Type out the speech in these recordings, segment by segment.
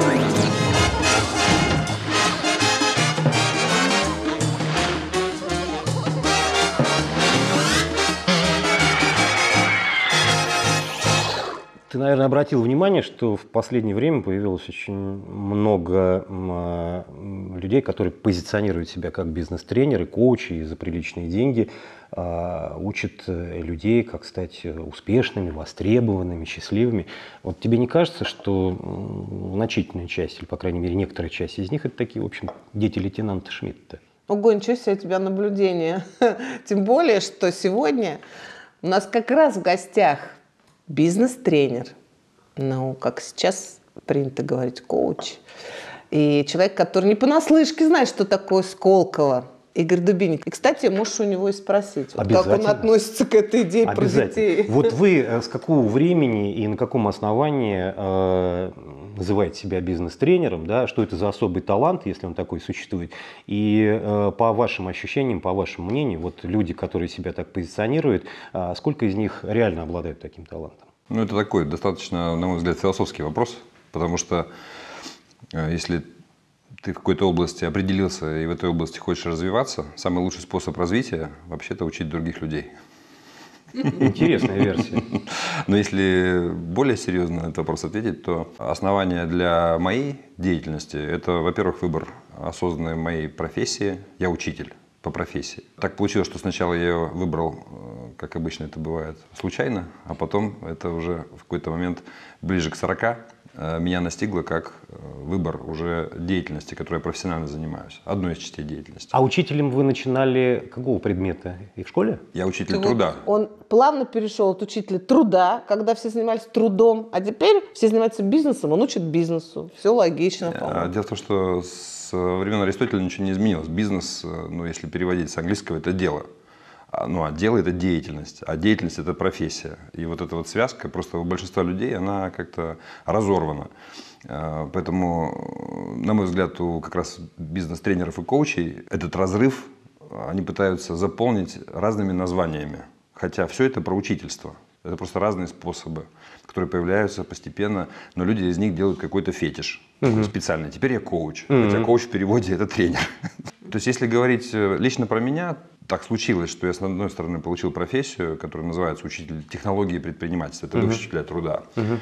Three. наверное, обратил внимание, что в последнее время появилось очень много а, людей, которые позиционируют себя как бизнес-тренеры, коучи и за приличные деньги а, учат э, людей, как стать э, успешными, востребованными, счастливыми. Вот тебе не кажется, что значительная часть, или, по крайней мере, некоторая часть из них, это такие, в общем, дети лейтенанта Шмидта? Ого, ничего себе у тебя наблюдение. Тем более, что сегодня у нас как раз в гостях бизнес-тренер, ну, как сейчас принято говорить, коуч. И человек, который не понаслышке знает, что такое Сколково, Игорь Дубинник. И, кстати, можешь у него и спросить, вот как он относится к этой идее про детей. Вот вы э, с какого времени и на каком основании э, называете себя бизнес-тренером, да? что это за особый талант, если он такой существует? И э, по вашим ощущениям, по вашему мнению, вот люди, которые себя так позиционируют, э, сколько из них реально обладают таким талантом? Ну, это такой достаточно, на мой взгляд, философский вопрос, потому что э, если ты в какой-то области определился и в этой области хочешь развиваться, самый лучший способ развития вообще-то учить других людей. Интересная версия. Но если более серьезно на этот вопрос ответить, то основание для моей деятельности – это, во-первых, выбор осознанной моей профессии. Я учитель по профессии. Так получилось, что сначала я выбрал э, как обычно это бывает, случайно, а потом это уже в какой-то момент ближе к 40 э, меня настигло как э, выбор уже деятельности, которой я профессионально занимаюсь. Одной из частей деятельности. А учителем вы начинали какого предмета? И в школе? Я учитель Ты труда. Вот он плавно перешел от учителя труда, когда все занимались трудом, а теперь все занимаются бизнесом, он учит бизнесу. Все логично, э, по-моему. Дело в том, что с времен Аристотеля ничего не изменилось. Бизнес, ну, если переводить с английского, это дело. А, ну, а дело это деятельность, а деятельность это профессия. И вот эта вот связка просто у большинства людей, она как-то разорвана. А, поэтому, на мой взгляд, у как раз бизнес-тренеров и коучей этот разрыв а, они пытаются заполнить разными названиями. Хотя все это про учительство. Это просто разные способы, которые появляются постепенно, но люди из них делают какой-то фетиш угу. uh Теперь я коуч, угу. хотя коуч в переводе это тренер. То есть, если говорить э, лично про меня, так случилось, что я, с одной стороны, получил профессию, которая называется учитель технологии и предпринимательства, это uh-huh. учитель для труда. Uh-huh.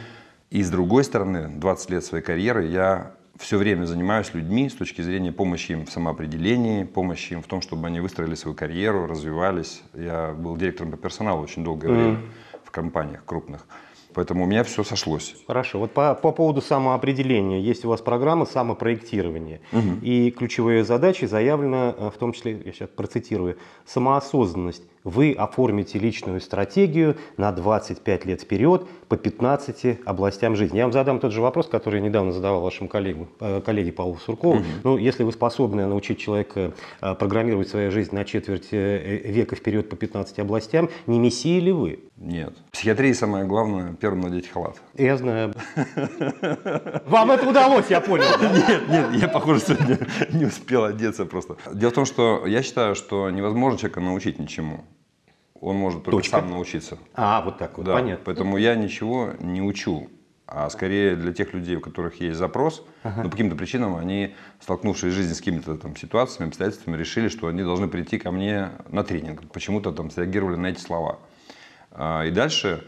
И с другой стороны, 20 лет своей карьеры я все время занимаюсь людьми с точки зрения помощи им в самоопределении, помощи им в том, чтобы они выстроили свою карьеру, развивались. Я был директором по персоналу очень долгое uh-huh. время в компаниях крупных. uh Поэтому у меня все сошлось. Хорошо. Вот по, по поводу самоопределения. Есть у вас программа самопроектирования. Угу. И ключевые задачи заявлены э, в том числе, я сейчас процитирую, самоосознанность, вы оформите личную стратегию на 25 лет вперед по 15 областям жизни. Я вам задам тот же вопрос, который я недавно задавал вашему коллегу, э, коллеге Павлу Суркову. Угу. Ну, если вы способны научить человека э, программировать свою жизнь на четверть э, века вперед по 15 областям, не мессия ли вы? Нет. В психиатрии самое главное – первым надеть халат. Я знаю. Вам это удалось, я понял. Нет, нет, я, похоже, сегодня не успел одеться просто. Дело в том, что я считаю, что невозможно человека научить ничему он может только Точка. сам научиться. А, вот так вот, да. понятно. Поэтому я ничего не учу, а скорее для тех людей, у которых есть запрос, ага. но ну, по каким-то причинам они, столкнувшись в жизни с какими-то там ситуациями, обстоятельствами, решили, что они должны прийти ко мне на тренинг. Почему-то там среагировали на эти слова. А, и дальше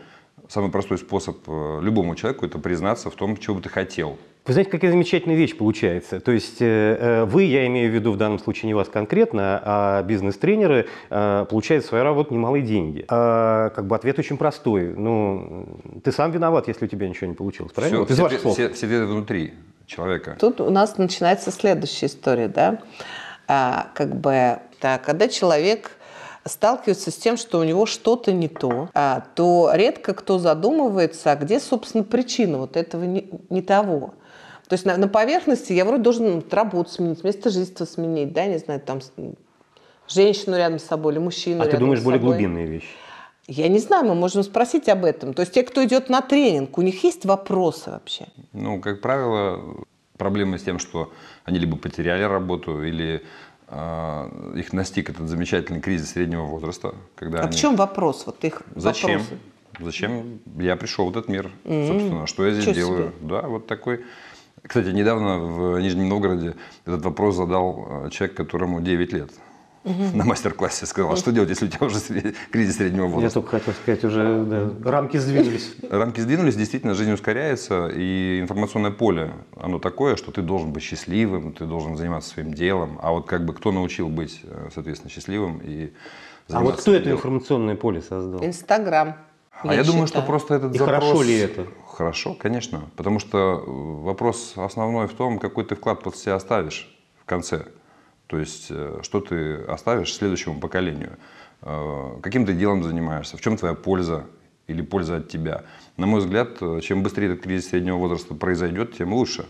самый простой способ э, любому человеку – это признаться в том, чего бы ты хотел – вы знаете, какая замечательная вещь получается. То есть э, э, вы, я имею в виду в данном случае не вас конкретно, а бизнес-тренеры э, получают свою работу немалые деньги. А, как бы ответ очень простой. Ну, ты сам виноват, если у тебя ничего не получилось, правильно? Все, вот, все, слов. все, все беды внутри человека. Тут у нас начинается следующая история, да? А, как бы, так. когда человек сталкивается с тем, что у него что-то не то, а, то редко кто задумывается, а где, собственно, причина вот этого не, не того. То есть на, на поверхности я вроде должен ну, работу сменить, место жительства сменить, да, не знаю, там женщину рядом с собой или мужчину. А рядом ты думаешь с собой. более глубинные вещи? Я не знаю, мы можем спросить об этом. То есть те, кто идет на тренинг, у них есть вопросы вообще? Ну, как правило, проблема с тем, что они либо потеряли работу, или э, их настиг этот замечательный кризис среднего возраста. Когда а они... в чем вопрос? Вот их Зачем? Вопросы? Зачем я пришел в этот мир, mm-hmm. собственно? Что я здесь Чего делаю? Себе? Да, вот такой кстати, недавно в Нижнем Новгороде этот вопрос задал э, человек, которому 9 лет. Угу. На мастер-классе сказал, а что делать, если у тебя уже кризис среднего возраста? Я только хотел сказать, уже да, рамки сдвинулись. Рамки сдвинулись, действительно, жизнь ускоряется, и информационное поле, оно такое, что ты должен быть счастливым, ты должен заниматься своим делом, а вот как бы кто научил быть, э, соответственно, счастливым и заниматься а вот кто делом? это информационное поле создал? Инстаграм. А я, я думаю, что просто этот и запрос... хорошо ли это? хорошо, конечно. Потому что э, вопрос основной в том, какой ты вклад под себя оставишь в конце. То есть, э, что ты оставишь следующему поколению. Э, каким ты делом занимаешься, в чем твоя польза или польза от тебя. На мой взгляд, чем быстрее этот кризис среднего возраста произойдет, тем лучше.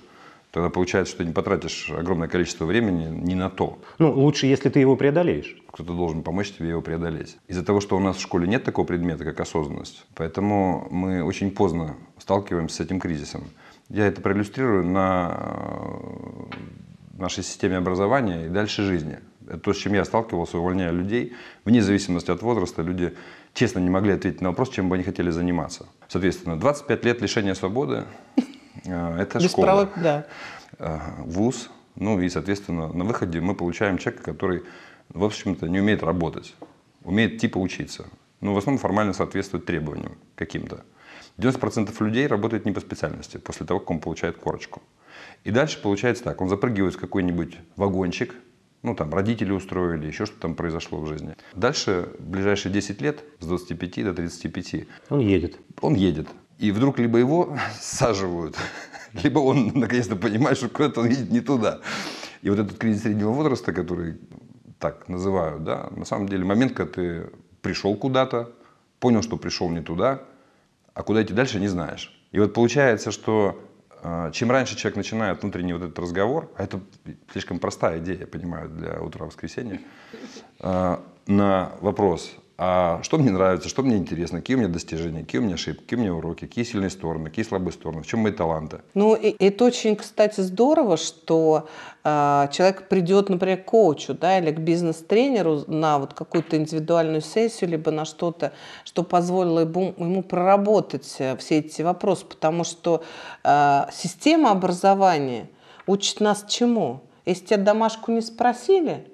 Тогда получается, что ты не потратишь огромное количество времени не на то. Ну, лучше, если ты его преодолеешь. Кто-то должен помочь тебе его преодолеть. Из-за того, что у нас в школе нет такого предмета, как осознанность, поэтому мы очень поздно сталкиваемся с этим кризисом. Я это проиллюстрирую на э, нашей системе образования и дальше жизни. Это то, с чем я сталкивался, увольняя людей. Вне зависимости от возраста люди честно не могли ответить на вопрос, чем бы они хотели заниматься. Соответственно, 25 лет лишения свободы, а, это Без школа. Права, да. А, вуз. Ну и, соответственно, на выходе мы получаем человека, который, в общем-то, не умеет работать. Умеет типа учиться. Но ну, в основном формально соответствует требованиям каким-то. 90% людей работают не по специальности после того, как он получает корочку. И дальше получается так, он запрыгивает в какой-нибудь вагончик, ну там родители устроили, еще что там произошло в жизни. Дальше, ближайшие 10 лет, с 25 до 35. Он едет. Он едет. И вдруг либо его саживают, либо он наконец-то понимает, что куда-то он едет не туда. И вот этот кризис среднего возраста, который так называют, да, на самом деле момент, когда ты пришел куда-то, понял, что пришел не туда, а куда идти дальше не знаешь. И вот получается, что э, чем раньше человек начинает внутренний вот этот разговор, а это слишком простая идея, я понимаю, для утра воскресенья, э, на вопрос, а что мне нравится, что мне интересно, какие у меня достижения, какие у меня ошибки, какие у меня уроки, какие сильные стороны, какие слабые стороны, в чем мои таланты. Ну, и, это очень, кстати, здорово, что э, человек придет, например, к коучу, да, или к бизнес-тренеру на вот какую-то индивидуальную сессию, либо на что-то, что позволило ему, ему проработать э, все эти вопросы, потому что э, система образования учит нас чему? Если тебя домашку не спросили,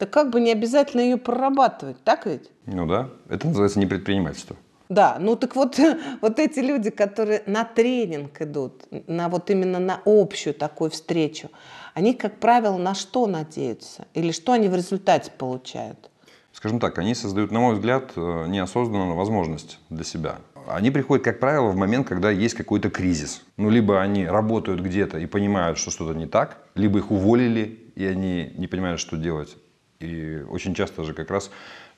так как бы не обязательно ее прорабатывать, так ведь? Ну да, это называется не предпринимательство. Да, ну так вот, вот эти люди, которые на тренинг идут, на вот именно на общую такую встречу, они, как правило, на что надеются? Или что они в результате получают? Скажем так, они создают, на мой взгляд, э, неосознанную возможность для себя. Они приходят, как правило, в момент, когда есть какой-то кризис. Ну, либо они работают где-то и понимают, что что-то не так, либо их уволили, и они не понимают, что делать. И очень часто же как раз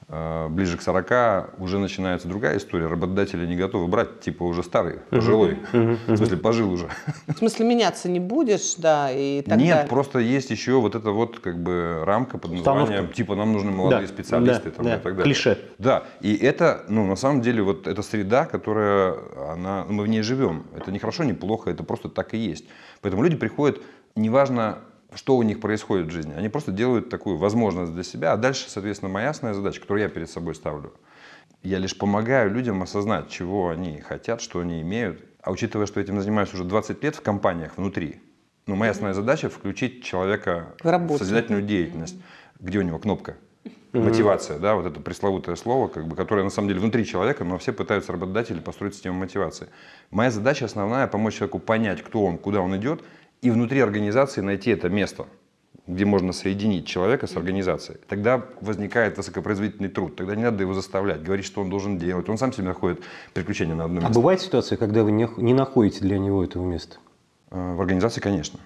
э, ближе к 40 уже начинается другая история. Работодатели не готовы брать, типа уже старый, пожилой. В смысле, пожил уже. В смысле, меняться не будешь, да, и так Нет, далее. просто есть еще вот эта вот как бы рамка под названием, Установка. типа нам нужны молодые да, специалисты да, там, да. и так далее. Клише. Да, и это, ну, на самом деле, вот эта среда, которая, она, ну, мы в ней живем. Это не хорошо, не плохо, это просто так и есть. Поэтому люди приходят, неважно, что у них происходит в жизни. Они просто делают такую возможность для себя, а дальше, соответственно, моя основная задача, которую я перед собой ставлю, я лишь помогаю людям осознать, чего они хотят, что они имеют. А учитывая, что этим занимаюсь уже 20 лет в компаниях внутри, ну, моя основная задача – включить человека в, работу. в созидательную деятельность. Где у него кнопка? Мотивация, да, вот это пресловутое слово, как бы, которое на самом деле внутри человека, но все пытаются работодатели построить систему мотивации. Моя задача основная – помочь человеку понять, кто он, куда он идет – и внутри организации найти это место, где можно соединить человека с организацией. Тогда возникает высокопроизводительный труд, тогда не надо его заставлять, говорить, что он должен делать. Он сам себе находит приключения на одном а месте. А бывает ситуация, когда вы не находите для него этого места? Э, в организации, конечно.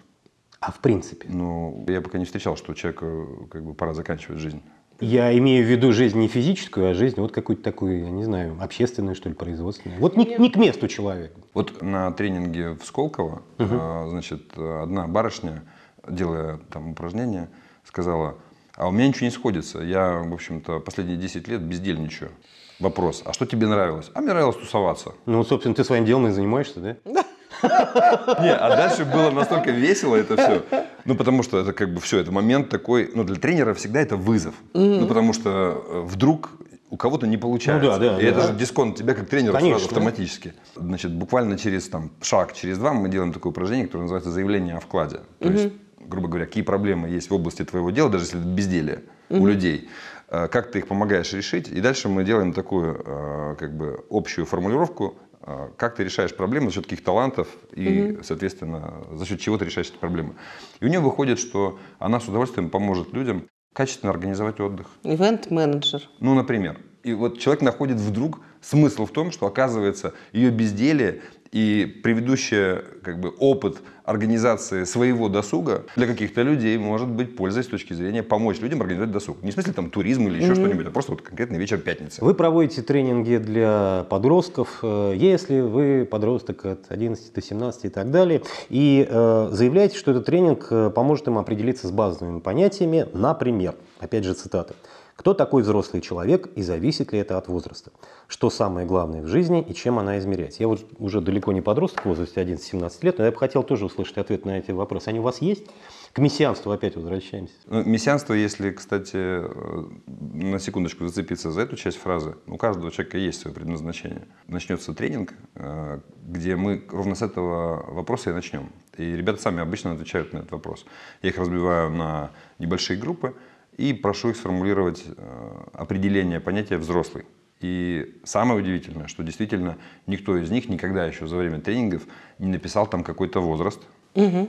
А в принципе? Ну, я пока не встречал, что человеку э, как бы пора заканчивать жизнь. Я имею в виду жизнь не физическую, а жизнь вот какую-то такую, я не знаю, общественную, что ли, производственную. Вот не, не к месту человек. Вот на тренинге в Сколково, угу. значит, одна барышня, делая там упражнения, сказала, а у меня ничего не сходится. Я, в общем-то, последние 10 лет бездельничаю. Вопрос, а что тебе нравилось? А мне нравилось тусоваться. Ну, собственно, ты своим делом и занимаешься, да? Не, а дальше было настолько весело это все. Ну, потому что это как бы все, это момент такой, ну, для тренера всегда это вызов. Mm-hmm. Ну, потому что э, вдруг у кого-то не получается. Ну, да, да, и да, это да. же дисконт тебя как тренера Конечно. сразу автоматически. Значит, буквально через там, шаг, через два мы делаем такое упражнение, которое называется заявление о вкладе. То угу. есть, грубо говоря, какие проблемы есть в области твоего дела, даже если это безделие угу. у людей, э, как ты их помогаешь решить. И дальше мы делаем такую э, как бы общую формулировку а, как ты решаешь проблемы, за счет каких талантов и, угу. соответственно, за счет чего ты решаешь эти проблемы. И у нее выходит, что она с удовольствием поможет людям качественно организовать отдых. Ивент-менеджер. Ну, например. И вот человек находит вдруг смысл в том, что, оказывается, ее безделие и предыдущий как бы, опыт организации своего досуга для каких-то людей может быть пользой с точки зрения помочь людям организовать досуг. Не в смысле там туризм или еще mm-hmm. что-нибудь, а просто вот конкретный вечер пятницы. Вы проводите тренинги для подростков, э, если вы подросток от 11 до 17 и так далее, и э, заявляете, что этот тренинг э, поможет им определиться с базовыми понятиями, например, опять же цитаты – кто такой взрослый человек и зависит ли это от возраста? Что самое главное в жизни и чем она измерять? Я вот уже далеко не подросток в возрасте 11-17 лет, но я бы хотел тоже услышать ответ на эти вопросы. Они у вас есть? К мессианству опять возвращаемся. Ну, мессианство, если, кстати, э, на секундочку зацепиться за эту часть фразы, ну, у каждого человека есть свое предназначение. Начнется тренинг, э, где мы ровно с этого вопроса и начнем. И ребята сами обычно отвечают на этот вопрос. Я их разбиваю на небольшие группы, и прошу их сформулировать э, определение понятия «взрослый». И самое удивительное, что действительно никто из них никогда еще за время тренингов не написал там какой-то возраст угу.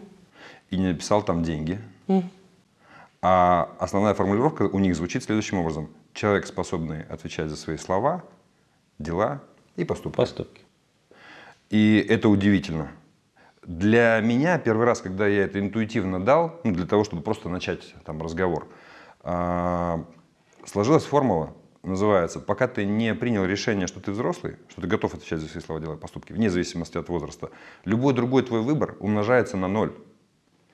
и не написал там деньги. Угу. А основная формулировка у них звучит следующим образом. Человек, способный отвечать за свои слова, дела и поступки. Поступки. И это удивительно. Для меня первый раз, когда я это интуитивно дал, ну, для того, чтобы просто начать там разговор – а, сложилась формула, называется, пока ты не принял решение, что ты взрослый, что ты готов отвечать за свои слова, дела и поступки, вне зависимости от возраста, любой другой твой выбор умножается на ноль.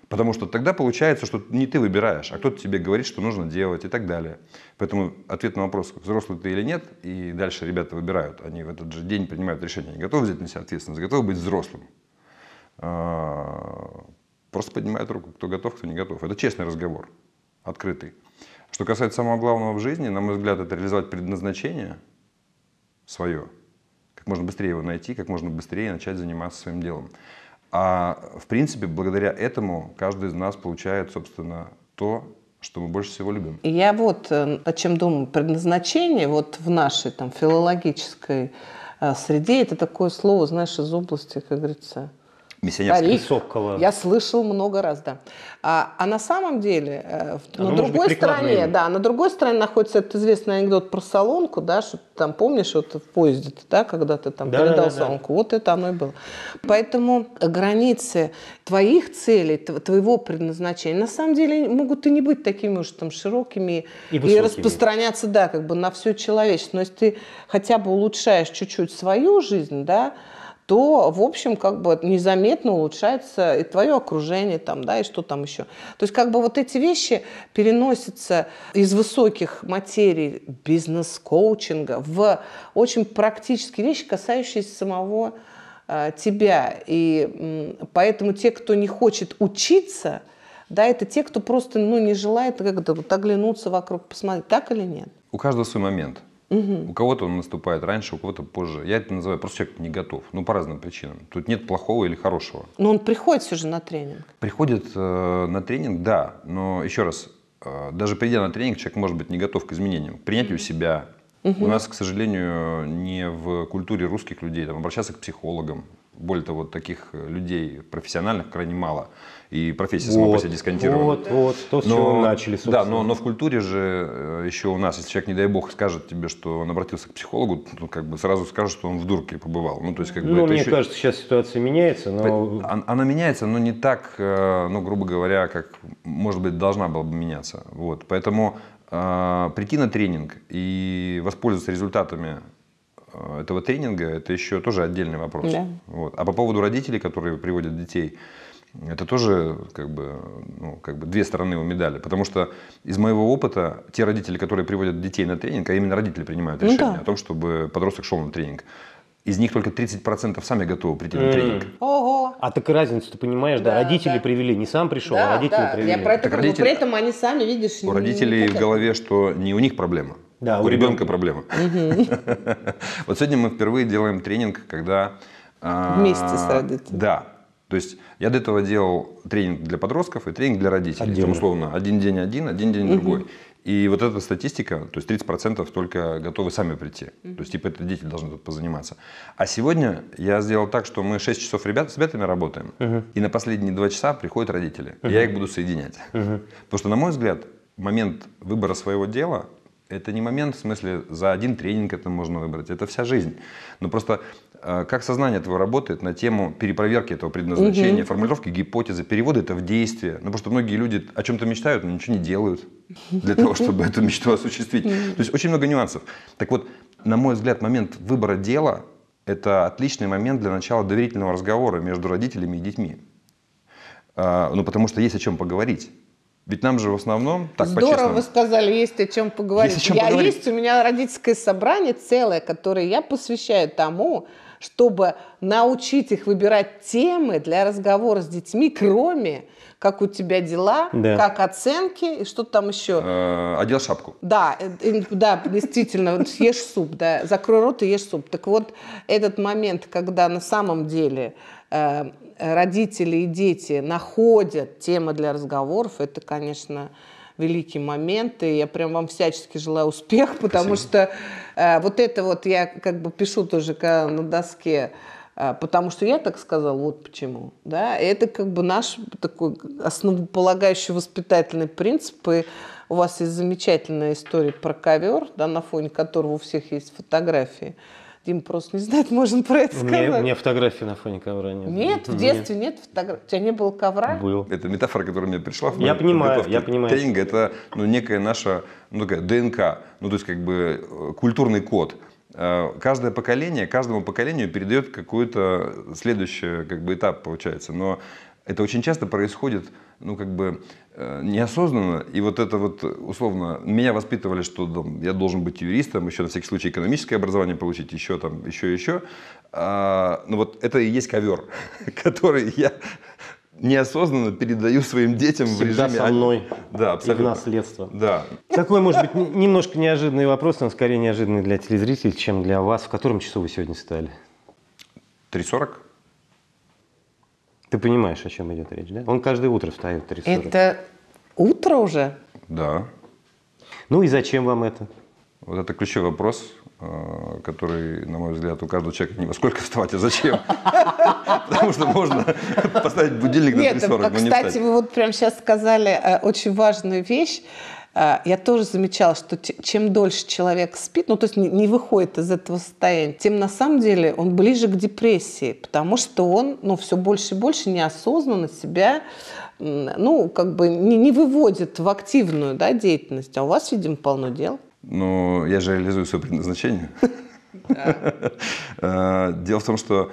Потому что тогда получается, что не ты выбираешь, а кто-то тебе говорит, что нужно делать и так далее. Поэтому ответ на вопрос, взрослый ты или нет, и дальше ребята выбирают. Они в этот же день принимают решение, они готовы взять на себя ответственность, готовы быть взрослым. А, просто поднимают руку, кто готов, кто не готов. Это честный разговор, открытый. Что касается самого главного в жизни, на мой взгляд, это реализовать предназначение свое, как можно быстрее его найти, как можно быстрее начать заниматься своим делом. А в принципе, благодаря этому каждый из нас получает, собственно, то, что мы больше всего любим. Я вот о э, чем думаю. Предназначение вот в нашей там филологической э, среде это такое слово, знаешь, из области, как говорится, Миссионерская. Сокола. Я слышал много раз, да. А, а на самом деле, Оно э, на другой стороне, да, на другой стороне находится этот известный анекдот про солонку, да, что ты там помнишь, вот в поезде да, когда ты там да, передал да, солонку, да. вот это оно и было. Поэтому границы твоих целей, твоего предназначения, на самом деле могут и не быть такими уж там широкими и, и распространяться, да, как бы на все человечество. Но если ты хотя бы улучшаешь чуть-чуть свою жизнь, да, то, в общем, как бы незаметно улучшается и твое окружение там, да, и что там еще. То есть как бы вот эти вещи переносятся из высоких материй бизнес-коучинга в очень практические вещи, касающиеся самого э, тебя. И э, поэтому те, кто не хочет учиться, да, это те, кто просто ну, не желает как-то вот оглянуться вокруг, посмотреть, так или нет. У каждого свой момент. Угу. У кого-то он наступает раньше, у кого-то позже. Я это называю, просто человек не готов. Ну, по разным причинам. Тут нет плохого или хорошего. Но он приходит все же на тренинг. Приходит э, на тренинг, да. Но еще раз, э, даже придя на тренинг, человек может быть не готов к изменениям, принятию себя. Угу. У нас, к сожалению, не в культуре русских людей там, обращаться к психологам, более того, таких э, людей профессиональных крайне мало. И профессия вот, по себе дисконтирована. Вот, вот, то, с но, чего мы начали, собственно. Да, но, но в культуре же э, еще у нас, если человек, не дай бог, скажет тебе, что он обратился к психологу, ну, как бы сразу скажет, что он в дурке побывал. Ну, то есть, как бы, ну мне еще... кажется, сейчас ситуация меняется, но... Она меняется, но не так, э, ну, грубо говоря, как, может быть, должна была бы меняться. Вот, поэтому прийти на тренинг и воспользоваться результатами Э, этого тренинга, это еще тоже отдельный вопрос. Да. Вот. А по поводу родителей, которые приводят детей, это тоже как бы, ну, как бы две стороны у медали. Потому что из моего опыта те родители, которые приводят детей на тренинг, а именно родители принимают ну решение да. о том, чтобы подросток шел на тренинг, из них только 30% сами готовы прийти mm. на тренинг. Ого! А так и разницу ты понимаешь, да, да родители да. привели, не сам пришел, а да, а родители да. привели. Я про это так родители... при этом они сами, видишь, У родителей в голове, что не у них проблема, да, у, у ребенка, ребенка проблема. Вот сегодня мы впервые делаем тренинг, когда... А, Вместе с родителями. Да. То есть я до этого делал тренинг для подростков и тренинг для родителей. Отдельно. Условно, один день один, один день другой. И вот эта статистика, то есть 30% только готовы сами прийти. То есть, типа, это дети должны тут позаниматься. А сегодня я сделал так, что мы 6 часов ребят, с ребятами работаем, uh и на последние 2 часа приходят родители. uh И я их буду соединять. uh Потому что, на мой взгляд, момент выбора своего дела – это не момент, в смысле, за один тренинг это можно выбрать, это вся жизнь. Но просто э, как сознание этого работает на тему перепроверки этого предназначения, угу. формулировки гипотезы, перевода это в действие. Ну, потому что многие люди о чем-то мечтают, но ничего не делают для того, чтобы эту мечту осуществить. То есть очень много нюансов. Так вот, на мой взгляд, момент выбора дела – это отличный момент для начала доверительного разговора между родителями и детьми. А, ну, потому что есть о чем поговорить. Ведь нам же в основном так Здорово вы сказали, есть о чем поговорить. Есть о чем я поговорить. есть, у меня родительское собрание целое, которое я посвящаю тому, чтобы научить их выбирать темы для разговора с детьми, кроме как у тебя дела, да. как оценки и что там еще. Э, одел шапку. Да, э, э, да, действительно, ешь суп, да, закрой рот и ешь суп. Так вот, этот момент, когда на самом деле Э, родители и дети находят темы для разговоров, это, конечно, великий момент. И я прям вам всячески желаю успеха, потому Спасибо. что э, вот это вот я как бы пишу тоже на доске, э, потому что я так сказала, вот почему. Да? И это как бы наш такой основополагающий воспитательный принцип. И у вас есть замечательная история про ковер, да, на фоне которого у всех есть фотографии. Дим просто не знает, можно про это у сказать. Меня, у меня фотографии на фоне ковра нет. Нет, в детстве нет, нет фотографий. У тебя не было ковра? Был. Это метафора, которая мне пришла в Я понимаю, я понимаю. Тренинга – это ну, некая наша ну, такая ДНК, ну то есть как бы э, культурный код э, каждое поколение, каждому поколению передает какой-то следующий как бы, этап, получается. Но это очень часто происходит ну, как бы э, неосознанно. И вот это вот, условно, меня воспитывали, что там, я должен быть юристом, еще на всякий случай экономическое образование получить, еще там, еще, еще. А, ну, вот это и есть ковер, который я неосознанно передаю своим детям Всегда в режиме... со мной. Да, абсолютно. И в наследство. Да. Такой, может быть, немножко неожиданный вопрос, но скорее неожиданный для телезрителей, чем для вас. В котором часу вы сегодня стали? 3.40. Ты понимаешь, о чем идет речь, да? Он каждое утро встает 3.40. Это утро уже? Да. Ну и зачем вам это? Вот это ключевой вопрос, э, который, на мой взгляд, у каждого человека не во сколько вставать, а зачем. Потому что можно поставить будильник на 3.40, но не Кстати, вы вот прямо сейчас сказали э, очень важную вещь. А, я тоже замечала, что чем дольше человек спит, ну то есть не выходит из этого состояния, тем на самом деле он ближе к депрессии, потому что он ну, все больше и больше неосознанно себя ну, как бы не, не выводит в активную да, деятельность. А у вас, видимо, полно дел. Ну, я же реализую свое предназначение. Э, дело в том, что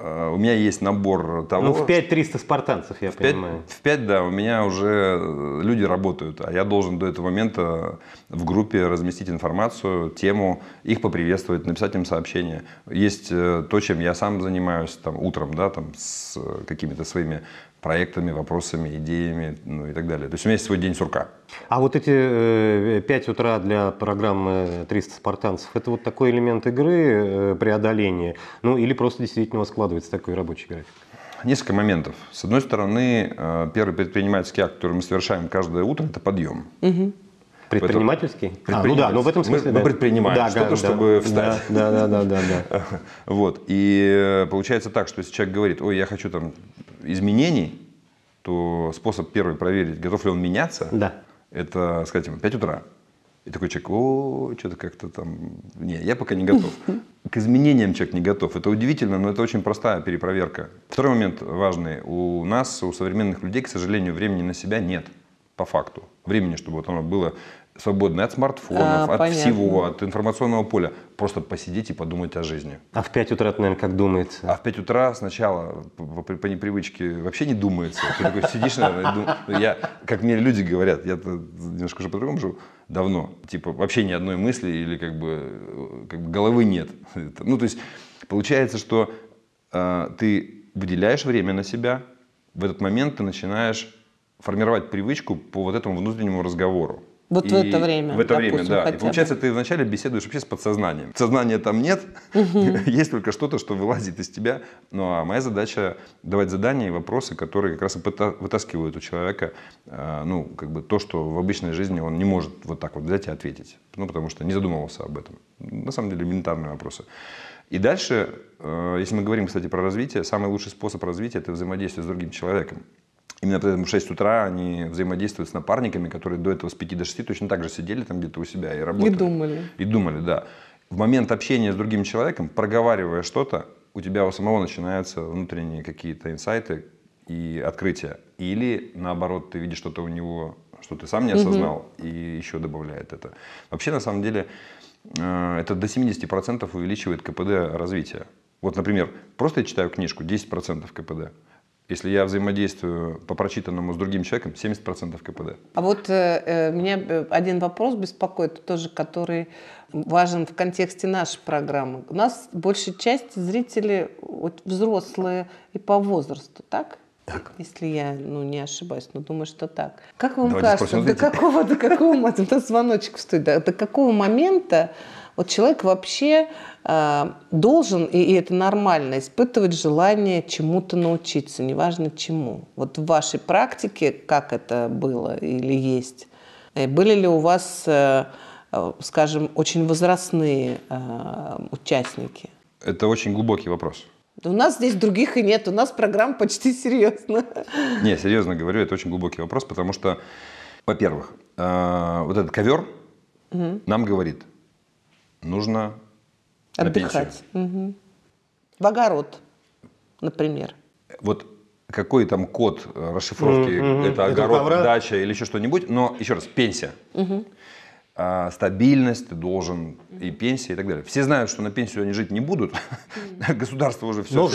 Э, у меня есть набор того... Ну, в 5300 спартанцев, я в 5, понимаю. В 5, да, у меня уже э, люди работают, а я должен до этого момента в группе разместить информацию, тему, их поприветствовать, написать им сообщение. Есть э, то, чем я сам занимаюсь там, утром, да, там, с какими-то своими проектами, вопросами, идеями ну, и так далее. То есть у меня есть свой день сурка. А вот эти э, 5 утра для программы 300 спартанцев, это вот такой элемент игры, э, преодоление, ну или просто действительно у вас складывается такой рабочий график? Несколько моментов. С одной стороны, э, первый предпринимательский акт, который мы совершаем каждое утро, это подъем. Угу. Предпринимательский? Предприниматель. А, ну да, но ну в этом смысле, мы, да. мы предпринимаем да, что-то, да, чтобы да, встать. Да, да, да, да, да. Вот, и э, получается так, что если человек говорит, ой, я хочу там изменений, то способ первый проверить, готов ли он меняться, да. это сказать ему 5 утра. И такой человек, о, что-то как-то там, не, я пока не готов. К изменениям человек не готов. Это удивительно, но это очень простая перепроверка. Второй момент важный. У нас, у современных людей, к сожалению, времени на себя нет, по факту. Времени, чтобы вот оно было свободны от смартфонов, а, от понятно. всего, от информационного поля. Просто посидеть и подумать о жизни. А в 5 утра наверное, как думается? А в 5 утра сначала по, по, непривычке вообще не думается. Ты такой сидишь, наверное, ну, я, как мне люди говорят, я немножко уже по-другому живу, давно. Типа вообще ни одной мысли или как бы, э, как бы головы нет. Ну, то есть получается, что э, ты выделяешь время на себя, в этот момент ты начинаешь формировать привычку по вот этому внутреннему разговору. Вот и в это время. В это допустим, время, да. И получается, ты вначале беседуешь вообще с подсознанием. Сознания там нет, угу. есть только что-то, что вылазит из тебя. Ну а моя задача давать задания и вопросы, которые как раз и вытаскивают у человека, э, ну, как бы то, что в обычной жизни он не может вот так вот взять и ответить. Ну, потому что не задумывался об этом. На самом деле элементарные вопросы. И дальше, э, если мы говорим, кстати, про развитие, самый лучший способ развития – это взаимодействие с другим человеком. Именно поэтому в 6 утра они взаимодействуют с напарниками, которые до этого с 5 до 6 точно так же сидели там где-то у себя и работали. И думали. И думали, да. В момент общения с другим человеком, проговаривая что-то, у тебя у самого начинаются внутренние какие-то инсайты и открытия. Или наоборот, ты видишь что-то у него, что ты сам не осознал, угу. и еще добавляет это. Вообще, на самом деле, э, это до 70% увеличивает КПД развития. Вот, например, просто я читаю книжку, 10% КПД. Если я взаимодействую по прочитанному с другим человеком, 70% КПД. А вот э, э меня э, один вопрос беспокоит, тоже который важен в контексте нашей программы. У нас большая часть зрителей вот, взрослые и по возрасту, так? Так. Если я ну, не ошибаюсь, но думаю, что так. Как вам Давайте кажется, до какого, до какого, звоночек стоит, до, до какого момента вот человек вообще э, должен, и, и это нормально, испытывать желание чему-то научиться, неважно чему. Вот в вашей практике как это было или есть? И э, были ли у вас, э, э, скажем, очень возрастные э, участники? Это очень глубокий вопрос. у нас здесь других и нет, у нас программа почти серьезная. Не, серьезно говорю, это очень глубокий вопрос, потому что, во-первых, э, вот этот ковер угу. нам говорит, нужно отдыхать. Угу. В огород, например. Вот какой там код э, расшифровки, mm-hmm. это огород, это дача или еще что-нибудь, но еще раз, пенсия. mm А, стабильность ты должен, и пенсия, и так далее. Все знают, что на пенсию они жить не будут. Государство уже все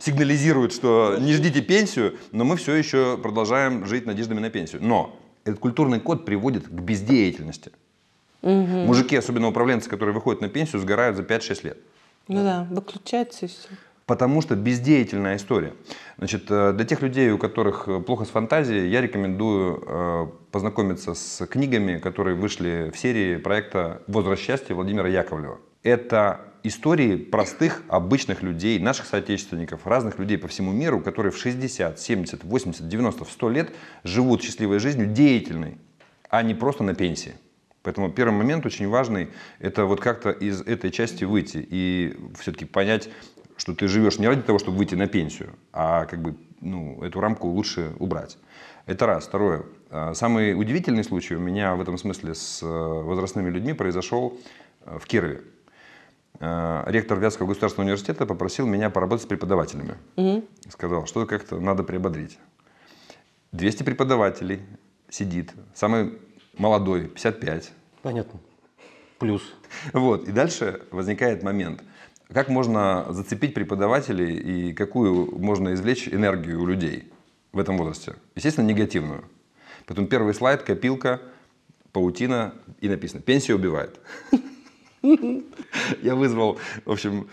сигнализирует, что не ждите пенсию, но мы все еще продолжаем жить надеждами на пенсию. Но этот культурный код приводит к бездеятельности. Угу. Мужики, особенно управленцы, которые выходят на пенсию, сгорают за 5-6 лет. Ну да, да выключается и все. Потому что бездеятельная история. Значит, э, для тех людей, у которых э, плохо с фантазией, я рекомендую э, познакомиться с книгами, которые вышли в серии проекта «Возраст счастья» Владимира Яковлева. Это истории простых, обычных людей, наших соотечественников, разных людей по всему миру, которые в 60, 70, 80, 90, 100 лет живут счастливой жизнью, деятельной, а не просто на пенсии. Поэтому первый момент очень важный, это вот как-то из этой части выйти и все-таки понять, что ты живешь не ради того, чтобы выйти на пенсию, а как бы ну, эту рамку лучше убрать. Это раз. Второе. А, самый удивительный случай у меня в этом смысле с э, возрастными людьми произошел э, в Кирове. Э, ректор Вятского государственного университета попросил меня поработать с преподавателями. Угу. Сказал, что как-то надо приободрить. 200 преподавателей сидит. Самый молодой, 55. Понятно. Плюс. Вот, и дальше возникает момент. Как можно зацепить преподавателей и какую можно извлечь энергию у людей в этом возрасте? Естественно, негативную. Поэтому первый слайд, копилка, паутина и написано «Пенсия убивает». Я вызвал, в общем,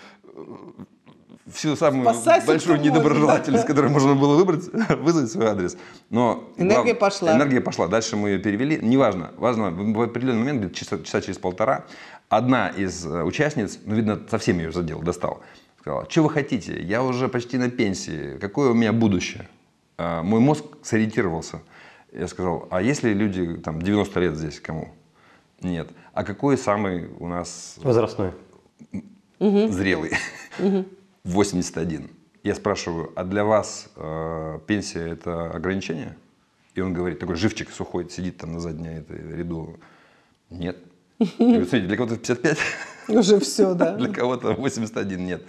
всю самую Спасайся большую недоброжелательность, да. которую можно было выбрать, вызвать свой адрес. Но энергия глав... пошла. Энергия пошла. Дальше мы ее перевели. Неважно. Важно, в определенный момент, где часа, часа через полтора, одна из э, участниц, ну, видно, совсем ее задел, достал, сказала, что вы хотите? Я уже почти на пенсии. Какое у меня будущее? А, мой мозг сориентировался. Я сказал, а если люди там 90 лет здесь кому? Нет. А какой самый у нас... Возрастной. Зрелый. Угу в 81. Я спрашиваю, а для вас э, пенсия это ограничение? И он говорит, такой живчик сухой, сидит там на задней этой ряду. Нет. Я говорю, смотрите, для кого-то 55. Уже все, да. Для кого-то 81 нет.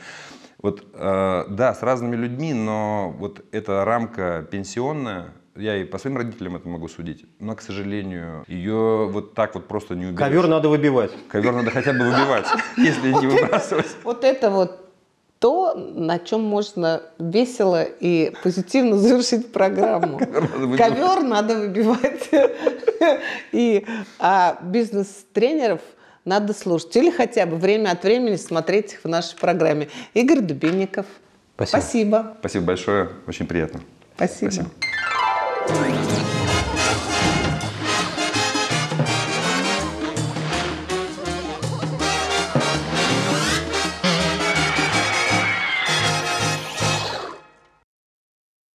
Вот, э, да, с разными людьми, но вот эта рамка пенсионная, я и по своим родителям это могу судить, но, к сожалению, ее вот так вот просто не уберешь. Ковер надо выбивать. Ковер надо хотя бы выбивать, если не выбрасывать. Вот это вот то, на чем можно весело и позитивно завершить программу. Ковер надо выбивать. И а бизнес-тренеров надо слушать. Или хотя бы время от времени смотреть их в нашей программе. Игорь Дубинников. Спасибо. Спасибо, Спасибо большое. Очень приятно. Спасибо. Спасибо.